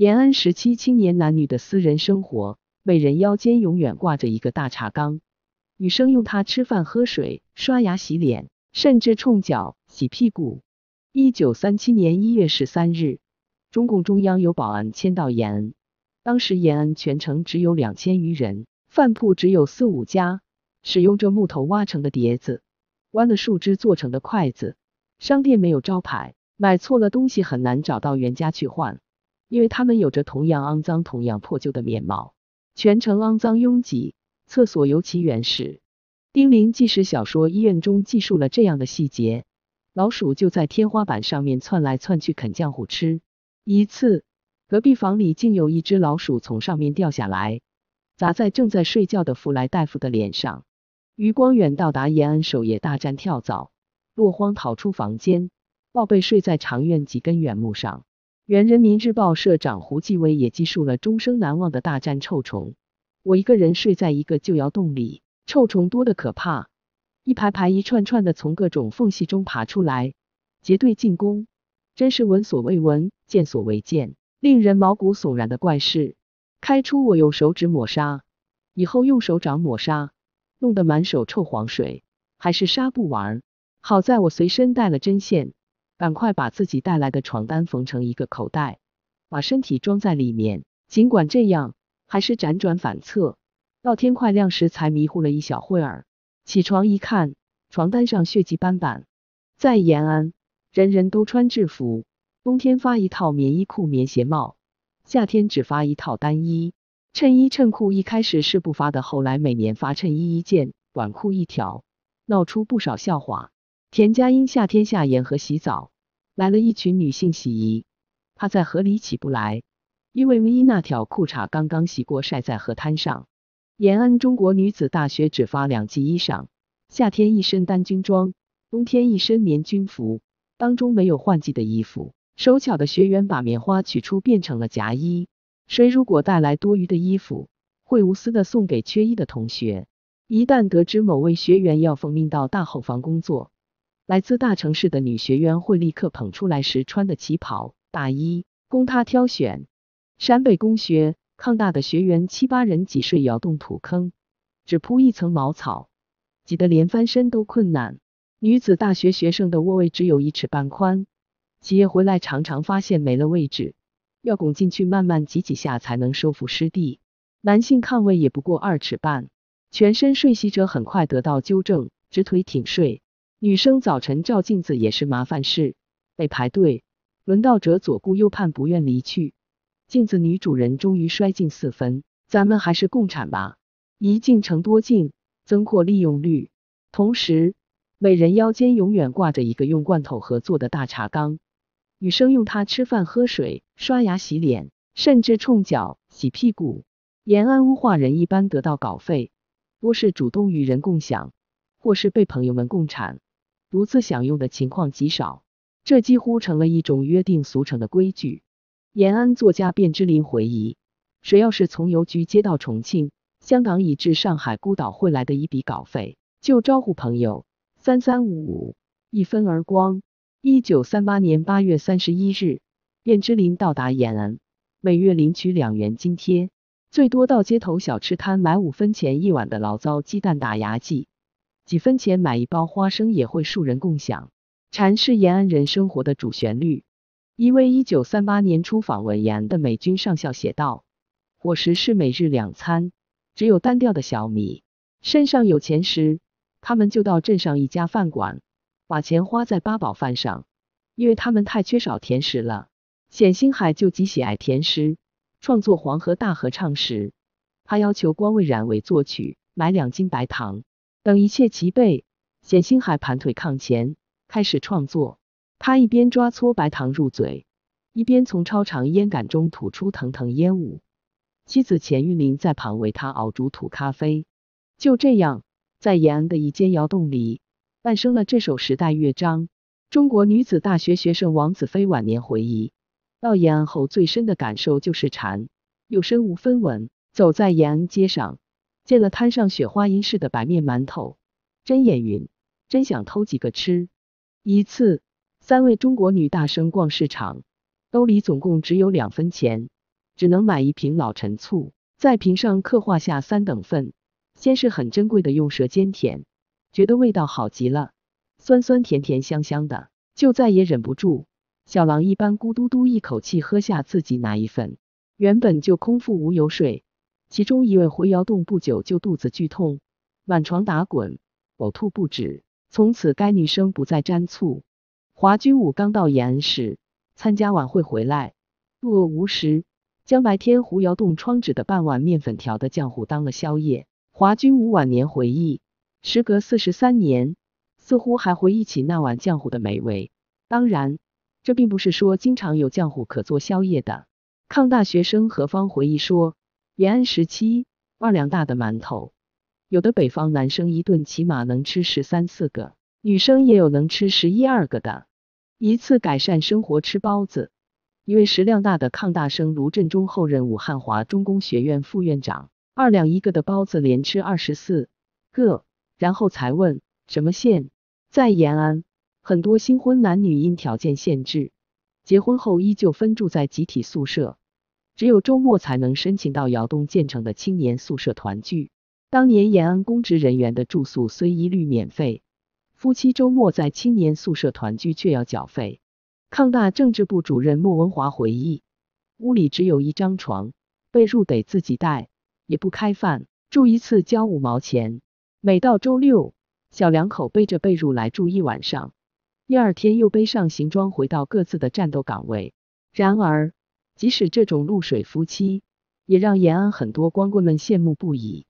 延安时期，青年男女的私人生活，每人腰间永远挂着一个大茶缸，女生用它吃饭、喝水、刷牙、洗脸，甚至冲脚、洗屁股。一九三七年一月十三日，中共中央有保安迁到延安。当时延安全城只有两千余人，饭铺只有四五家，使用着木头挖成的碟子、弯的树枝做成的筷子。商店没有招牌，买错了东西很难找到原家去换。因为他们有着同样肮脏、同样破旧的面貌，全城肮脏拥挤，厕所尤其原始。丁玲纪实小说《医院》中记述了这样的细节：老鼠就在天花板上面窜来窜去，啃浆糊吃。一次，隔壁房里竟有一只老鼠从上面掉下来，砸在正在睡觉的弗莱大夫的脸上。余光远到达延安守夜大战跳蚤落荒逃出房间，抱被睡在长院几根圆木上。原人民日报社长胡继伟也记述了终生难忘的大战臭虫。我一个人睡在一个旧窑洞里，臭虫多得可怕，一排排、一串串的从各种缝隙中爬出来，结队进攻，真是闻所未闻、见所未见，令人毛骨悚然的怪事。开出我用手指抹杀，以后用手掌抹杀，弄得满手臭黄水，还是杀不完。好在我随身带了针线。赶快把自己带来的床单缝成一个口袋，把身体装在里面。尽管这样，还是辗转反侧，到天快亮时才迷糊了一小会儿。起床一看，床单上血迹斑斑。在延安，人人都穿制服，冬天发一套棉衣裤、棉鞋帽，夏天只发一套单衣、衬衣、衬裤。一开始是不发的，后来每年发衬衣一件、短裤一条，闹出不少笑话。田佳英夏天下盐河洗澡，来了一群女性洗衣，她在河里起不来，因为唯一那条裤衩刚刚洗过，晒在河滩上。延安中国女子大学只发两季衣裳，夏天一身单军装，冬天一身棉军服，当中没有换季的衣服。手巧的学员把棉花取出变成了夹衣，谁如果带来多余的衣服，会无私的送给缺衣的同学。一旦得知某位学员要奉命到大后方工作，来自大城市的女学员会立刻捧出来时穿的旗袍、大衣，供她挑选。陕北工学抗大的学员七八人挤睡窑洞土坑，只铺一层茅草，挤得连翻身都困难。女子大学学生的卧位只有一尺半宽，挤业回来常常发现没了位置，要拱进去慢慢挤几下才能收复失地。男性炕位也不过二尺半，全身睡席者很快得到纠正，直腿挺睡。女生早晨照镜子也是麻烦事，得排队。轮到者左顾右盼，不愿离去。镜子女主人终于摔进四分，咱们还是共产吧！一镜成多镜，增扩利用率。同时，每人腰间永远挂着一个用罐头盒做的大茶缸，女生用它吃饭、喝水、刷牙、洗脸，甚至冲脚、洗屁股。延安文化人一般得到稿费，多是主动与人共享，或是被朋友们共产。独自享用的情况极少，这几乎成了一种约定俗成的规矩。延安作家卞之琳回忆，谁要是从邮局接到重庆、香港以至上海孤岛汇来的一笔稿费，就招呼朋友，三三五五，一分而光。一九三八年八月三十一日，卞之琳到达延安，每月领取两元津贴，最多到街头小吃摊买五分钱一碗的老糟鸡蛋打牙祭。几分钱买一包花生也会数人共享。蝉是延安人生活的主旋律。一位1938年出访延安的美军上校写道：“伙食是每日两餐，只有单调的小米。身上有钱时，他们就到镇上一家饭馆，把钱花在八宝饭上，因为他们太缺少甜食了。”冼星海就极喜爱甜食。创作《黄河大合唱》时，他要求光未然为作曲，买两斤白糖。等一切齐备，冼星海盘腿炕前开始创作。他一边抓搓白糖入嘴，一边从超长烟杆中吐出腾腾烟雾。妻子钱玉林在旁为他熬煮土咖啡。就这样，在延安的一间窑洞里，诞生了这首时代乐章。中国女子大学学生王子飞晚年回忆，到延安后最深的感受就是馋，又身无分文，走在延安街上。见了摊上雪花银似的白面馒头，真眼晕，真想偷几个吃。一次，三位中国女大生逛市场，兜里总共只有两分钱，只能买一瓶老陈醋，在瓶上刻画下三等份。先是很珍贵的用舌尖舔，觉得味道好极了，酸酸甜甜香香的，就再也忍不住，小狼一般咕嘟嘟一口气喝下自己拿一份。原本就空腹无油水。其中一位回窑洞不久就肚子剧痛，满床打滚，呕吐不止。从此该女生不再沾醋。华君武刚到延安时参加晚会回来，饿无食，将白天胡窑洞窗纸的半碗面粉调的浆糊当了宵夜。华君武晚年回忆，时隔四十三年，似乎还回忆起那碗浆糊的美味。当然，这并不是说经常有浆糊可做宵夜的。抗大学生何芳回忆说。延安时期，二两大的馒头，有的北方男生一顿起码能吃十三四个，女生也有能吃十一二个的。一次改善生活，吃包子。一位食量大的抗大生卢振中，后任武汉华中工学院副院长，二两一个的包子连吃二十四个，然后才问什么馅。在延安，很多新婚男女因条件限制，结婚后依旧分住在集体宿舍。只有周末才能申请到窑洞建成的青年宿舍团聚。当年延安公职人员的住宿虽一律免费，夫妻周末在青年宿舍团聚却要缴费。抗大政治部主任莫文华回忆，屋里只有一张床，被褥得自己带，也不开饭，住一次交五毛钱。每到周六，小两口背着被褥来住一晚上，第二天又背上行装回到各自的战斗岗位。然而，即使这种露水夫妻，也让延安很多光棍们羡慕不已。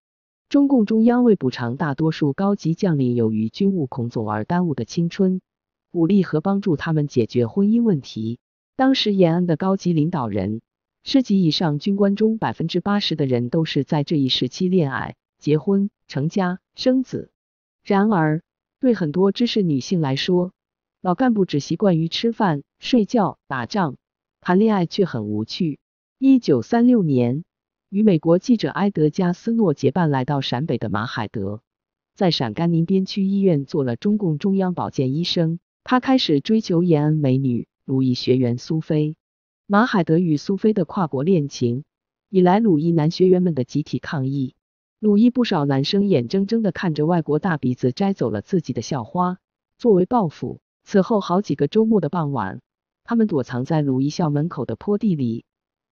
中共中央为补偿大多数高级将领由于军务孔总而耽误的青春，鼓励和帮助他们解决婚姻问题。当时延安的高级领导人，师级以上军官中百分之八十的人都是在这一时期恋爱、结婚、成家、生子。然而，对很多知识女性来说，老干部只习惯于吃饭、睡觉、打仗。谈恋爱却很无趣。一九三六年，与美国记者埃德加斯诺结伴来到陕北的马海德，在陕甘宁边区医院做了中共中央保健医生。他开始追求延安美女鲁艺学员苏菲。马海德与苏菲的跨国恋情，引来鲁艺男学员们的集体抗议。鲁艺不少男生眼睁睁的看着外国大鼻子摘走了自己的校花，作为报复，此后好几个周末的傍晚。他们躲藏在鲁艺校门口的坡地里，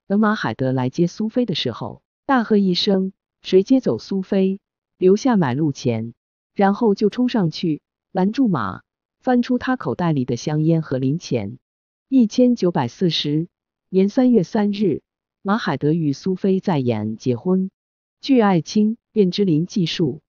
等马海德来接苏菲的时候，大喝一声：“谁接走苏菲，留下买路钱。”然后就冲上去拦住马，翻出他口袋里的香烟和零钱。一千九百四十年三月三日，马海德与苏菲在延安结婚。据艾青卞之琳记述，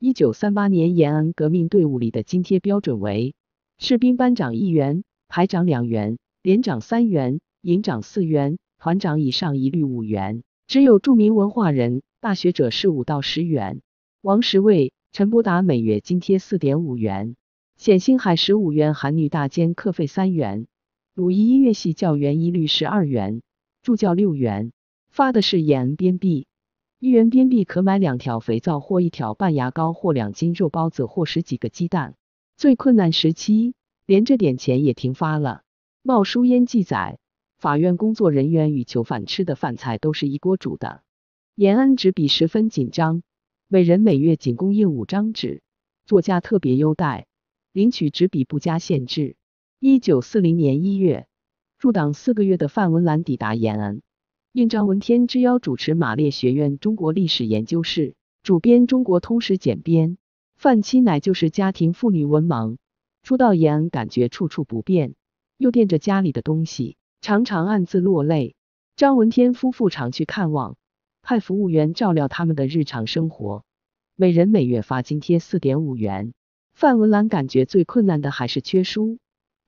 一九三八年延安革命队伍里的津贴标准为：士兵班长一元，排长两元。连长三元，营长四元，团长以上一律五元。只有著名文化人、大学者是五到十元。王十位、陈伯达每月津贴四点五元。冼星海十五元，韩女大尖课费三元。鲁艺音乐系教员一律十二元，助教六元。发的是延边币，一元边币可买两条肥皂或一条半牙膏或两斤肉包子或十几个鸡蛋。最困难时期，连这点钱也停发了。《冒书烟》记载，法院工作人员与囚犯吃的饭菜都是一锅煮的。延安纸笔十分紧张，每人每月仅供应五张纸，作家特别优待，领取纸笔不加限制。一九四零年一月，入党四个月的范文澜抵达延安，应张闻天之邀主持马列学院中国历史研究室，主编《中国通史简编》。范清乃就是家庭妇女，文盲，初到延安感觉处处不便。又惦着家里的东西，常常暗自落泪。张文天夫妇常去看望，派服务员照料他们的日常生活，每人每月发津贴四点五元。范文兰感觉最困难的还是缺书，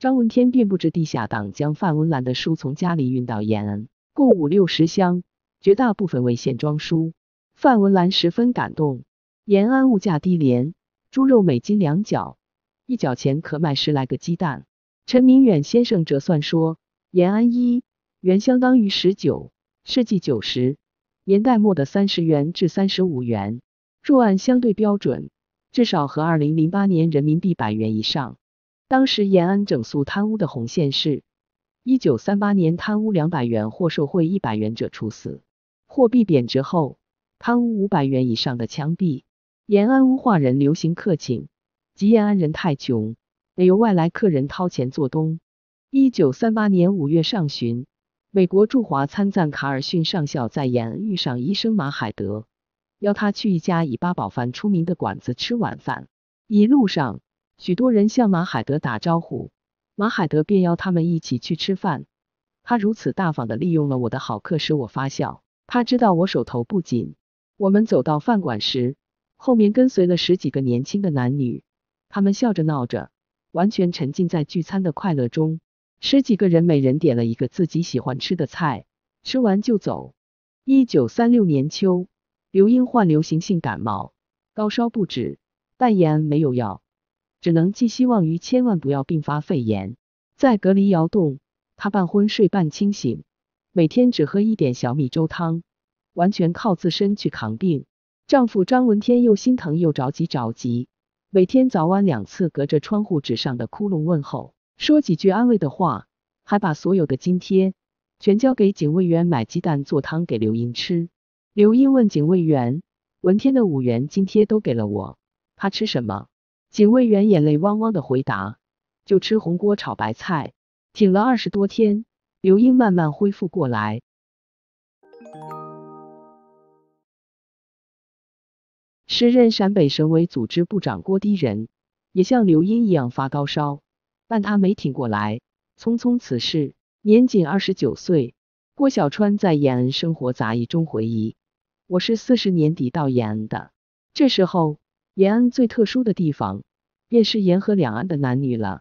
张文天遍布着地下党将范文兰的书从家里运到延安，共五六十箱，绝大部分为线装书。范文兰十分感动。延安物价低廉，猪肉每斤两角，一角钱可买十来个鸡蛋。陈明远先生折算说，延安一元相当于十九世纪九十年代末的三十元至三十五元。若按相对标准，至少和二零零八年人民币百元以上。当时延安整肃贪污的红线是一九三八年贪污两百元或受贿一百元者处死。货币贬值后，贪污五百元以上的枪毙。延安污化人流行客情，即延安人太穷。得由外来客人掏钱做东。一九三八年五月上旬，美国驻华参赞卡尔逊上校在延安遇上医生马海德，邀他去一家以八宝饭出名的馆子吃晚饭。一路上，许多人向马海德打招呼，马海德便邀他们一起去吃饭。他如此大方地利用了我的好客，使我发笑。他知道我手头不紧。我们走到饭馆时，后面跟随了十几个年轻的男女，他们笑着闹着。完全沉浸在聚餐的快乐中，十几个人每人点了一个自己喜欢吃的菜，吃完就走。一九三六年秋，刘英患流行性感冒，高烧不止，但延没有药，只能寄希望于千万不要并发肺炎。在隔离窑洞，她半昏睡半清醒，每天只喝一点小米粥汤，完全靠自身去扛病。丈夫张文天又心疼又着急着急。每天早晚两次隔着窗户纸上的窟窿问候，说几句安慰的话，还把所有的津贴全交给警卫员买鸡蛋做汤给刘英吃。刘英问警卫员：“文天的五元津贴都给了我，他吃什么？”警卫员眼泪汪汪的回答：“就吃红锅炒白菜。”挺了二十多天，刘英慢慢恢复过来。时任陕北省委组织部长郭滴人也像刘英一样发高烧，但他没挺过来，匆匆辞世，年仅二十九岁。郭小川在延安生活杂役中回忆：“我是四十年底到延安的，这时候延安最特殊的地方便是沿河两岸的男女了，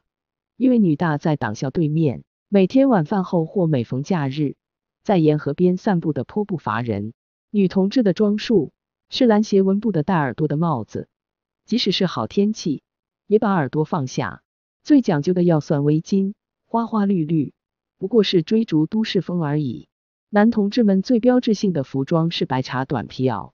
因为女大在党校对面，每天晚饭后或每逢假日，在沿河边散步的颇不乏人，女同志的装束。”是蓝斜纹布的戴耳朵的帽子，即使是好天气，也把耳朵放下。最讲究的要算围巾，花花绿绿，不过是追逐都市风而已。男同志们最标志性的服装是白茶短皮袄，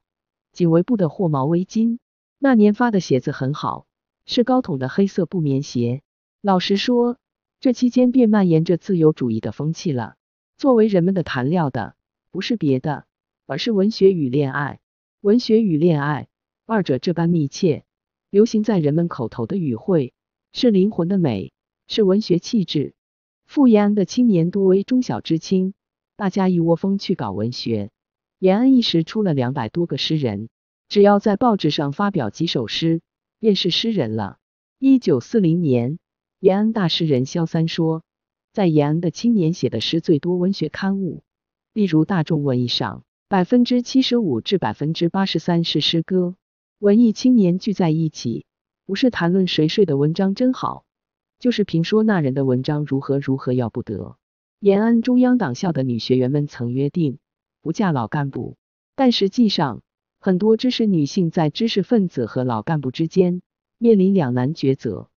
锦围布的或毛围巾。那年发的鞋子很好，是高筒的黑色布棉鞋。老实说，这期间便蔓延着自由主义的风气了。作为人们的谈料的，不是别的，而是文学与恋爱。文学与恋爱，二者这般密切。流行在人们口头的语汇，是灵魂的美，是文学气质。赴延安的青年多为中小知青，大家一窝蜂去搞文学，延安一时出了两百多个诗人。只要在报纸上发表几首诗，便是诗人了。一九四零年，延安大诗人萧三说，在延安的青年写的诗最多，文学刊物，例如《大众文艺》上。百分之七十五至百分之八十三是诗歌。文艺青年聚在一起，不是谈论谁谁的文章真好，就是评说那人的文章如何如何要不得。延安中央党校的女学员们曾约定不嫁老干部，但实际上，很多知识女性在知识分子和老干部之间面临两难抉择。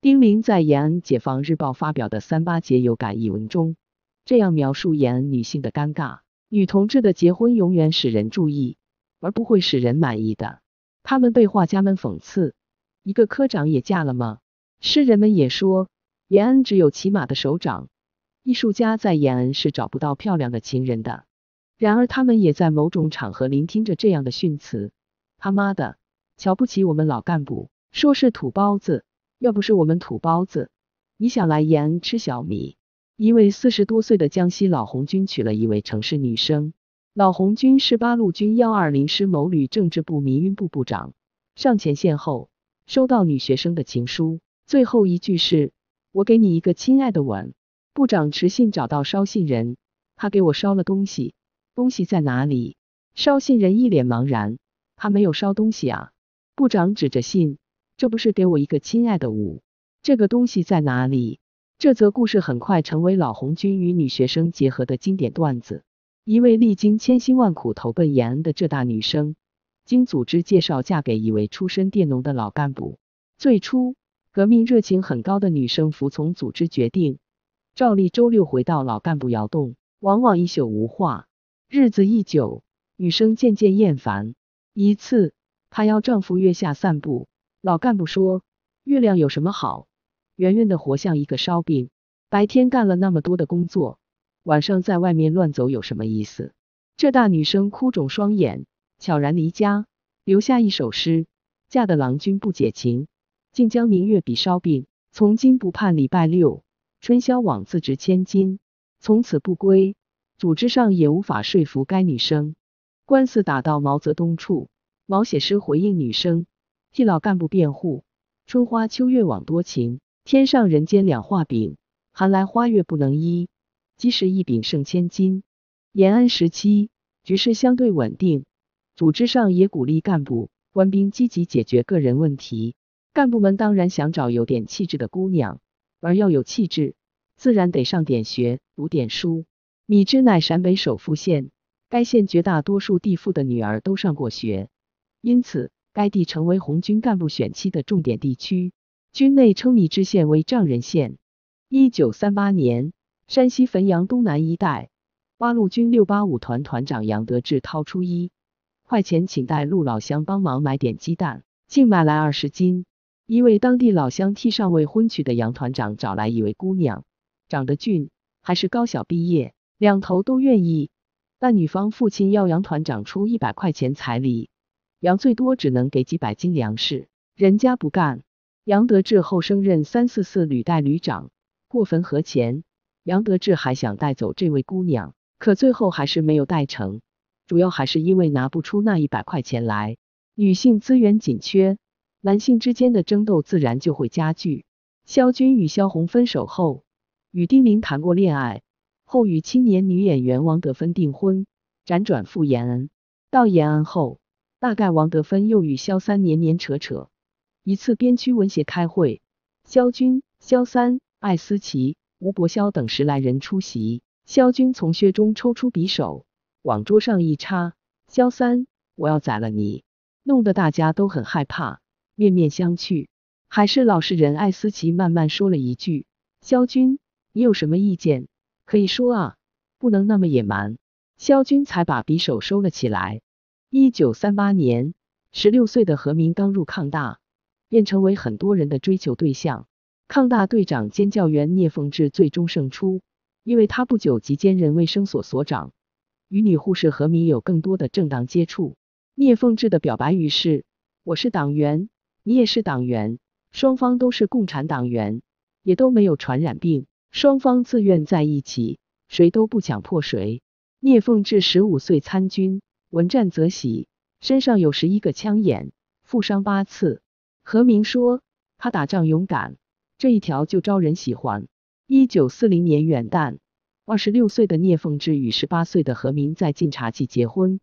丁玲在《延安解放日报》发表的《三八节有感》一文中，这样描述延安女性的尴尬。女同志的结婚永远使人注意，而不会使人满意的。他们被画家们讽刺，一个科长也嫁了吗？诗人们也说，延安只有骑马的首长。艺术家在延安是找不到漂亮的情人的。然而，他们也在某种场合聆听着这样的训词：他妈的，瞧不起我们老干部，说是土包子。要不是我们土包子，你想来延安吃小米？一位四十多岁的江西老红军娶了一位城市女生。老红军是八路军幺二零师某旅政治部民运部部长，上前线后收到女学生的情书，最后一句是：“我给你一个亲爱的吻。”部长持信找到捎信人，他给我烧了东西，东西在哪里？捎信人一脸茫然，他没有烧东西啊。部长指着信：“这不是给我一个亲爱的吻？这个东西在哪里？”这则故事很快成为老红军与女学生结合的经典段子。一位历经千辛万苦投奔延安的浙大女生，经组织介绍嫁给一位出身佃农的老干部。最初，革命热情很高的女生服从组织决定，照例周六回到老干部窑洞，往往一宿无话。日子一久，女生渐渐厌烦。一次，她邀丈夫月下散步，老干部说：“月亮有什么好？”圆圆的，活像一个烧饼。白天干了那么多的工作，晚上在外面乱走有什么意思？浙大女生哭肿双眼，悄然离家，留下一首诗：“嫁的郎君不解情，竟将明月比烧饼。从今不盼礼拜六，春宵枉自值千金。从此不归。”组织上也无法说服该女生，官司打到毛泽东处，毛写诗回应女生，替老干部辩护：“春花秋月枉多情。”天上人间两画饼，寒来花月不能依。即使一饼胜千金。延安时期，局势相对稳定，组织上也鼓励干部、官兵积极解决个人问题。干部们当然想找有点气质的姑娘，而要有气质，自然得上点学，读点书。米脂乃陕北首富县，该县绝大多数地富的女儿都上过学，因此该地成为红军干部选妻的重点地区。军内称米脂县为丈人县。一九三八年，山西汾阳东南一带，八路军六八五团团长杨得志掏出一块钱，请带路老乡帮忙买点鸡蛋，竟买来二十斤。一位当地老乡替尚未婚娶的杨团长找来一位姑娘，长得俊，还是高小毕业，两头都愿意。但女方父亲要杨团长出一百块钱彩礼，杨最多只能给几百斤粮食，人家不干。杨德志后升任三四四旅代旅长，过汾河前，杨德志还想带走这位姑娘，可最后还是没有带成，主要还是因为拿不出那一百块钱来。女性资源紧缺，男性之间的争斗自然就会加剧。萧军与萧红分手后，与丁玲谈过恋爱，后与青年女演员王德芬订婚，辗转赴延安。到延安后，大概王德芬又与肖三黏黏扯扯。一次边区文协开会，萧军、萧三、艾思琪、吴伯肖等十来人出席。萧军从靴中抽出匕首，往桌上一插：“萧三，我要宰了你！”弄得大家都很害怕，面面相觑。还是老实人艾思琪慢慢说了一句：“萧军，你有什么意见可以说啊？不能那么野蛮。”萧军才把匕首收了起来。一九三八年，十六岁的何明刚入抗大。便成为很多人的追求对象。抗大队长兼教员聂凤智最终胜出，因为他不久即兼任卫生所所长，与女护士何敏有更多的正当接触。聂凤智的表白于是：“我是党员，你也是党员，双方都是共产党员，也都没有传染病，双方自愿在一起，谁都不强迫谁。”聂凤智十五岁参军，闻战则喜，身上有十一个枪眼，负伤八次。何明说：“他打仗勇敢，这一条就招人喜欢。”一九四零年元旦，二十六岁的聂凤智与十八岁的何明在晋察冀结婚，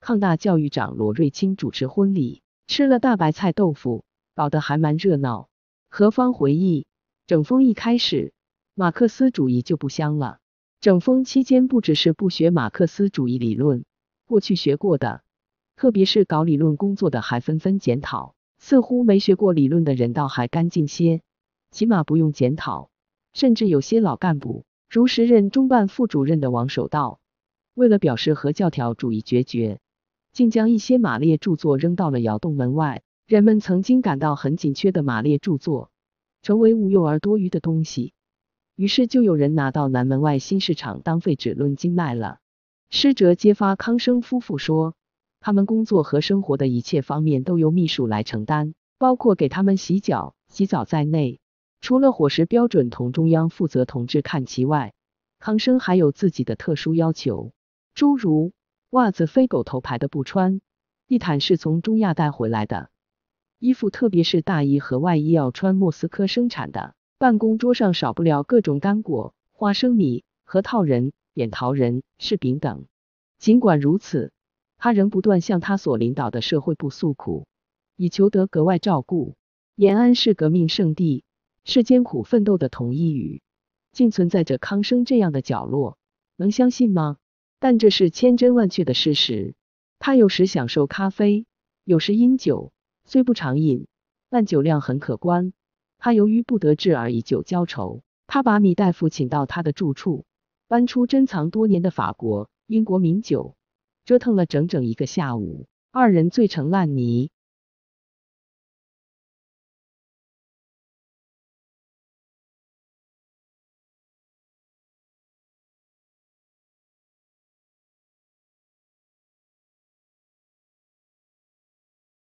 抗大教育长罗瑞卿主持婚礼，吃了大白菜豆腐，搞得还蛮热闹。何方回忆，整风一开始，马克思主义就不香了。整风期间，不只是不学马克思主义理论，过去学过的，特别是搞理论工作的，还纷纷检讨。似乎没学过理论的人倒还干净些，起码不用检讨。甚至有些老干部，如时任中办副主任的王守道，为了表示和教条主义决绝，竟将一些马列著作扔到了窑洞门外。人们曾经感到很紧缺的马列著作，成为无用而多余的东西，于是就有人拿到南门外新市场当废纸论斤卖了。施哲揭发康生夫妇说。他们工作和生活的一切方面都由秘书来承担，包括给他们洗脚、洗澡在内。除了伙食标准同中央负责同志看齐外，康生还有自己的特殊要求，诸如袜子非狗头牌的不穿，地毯是从中亚带回来的，衣服特别是大衣和外衣要穿莫斯科生产的。办公桌上少不了各种干果、花生米、核桃仁、扁桃仁、柿饼等。尽管如此。他仍不断向他所领导的社会部诉苦，以求得格外照顾。延安是革命圣地，是艰苦奋斗的同义语，竟存在着康生这样的角落，能相信吗？但这是千真万确的事实。他有时享受咖啡，有时饮酒，虽不常饮，但酒量很可观。他由于不得志而以酒浇愁。他把米大夫请到他的住处，搬出珍藏多年的法国、英国名酒。折腾了整整一个下午，二人醉成烂泥。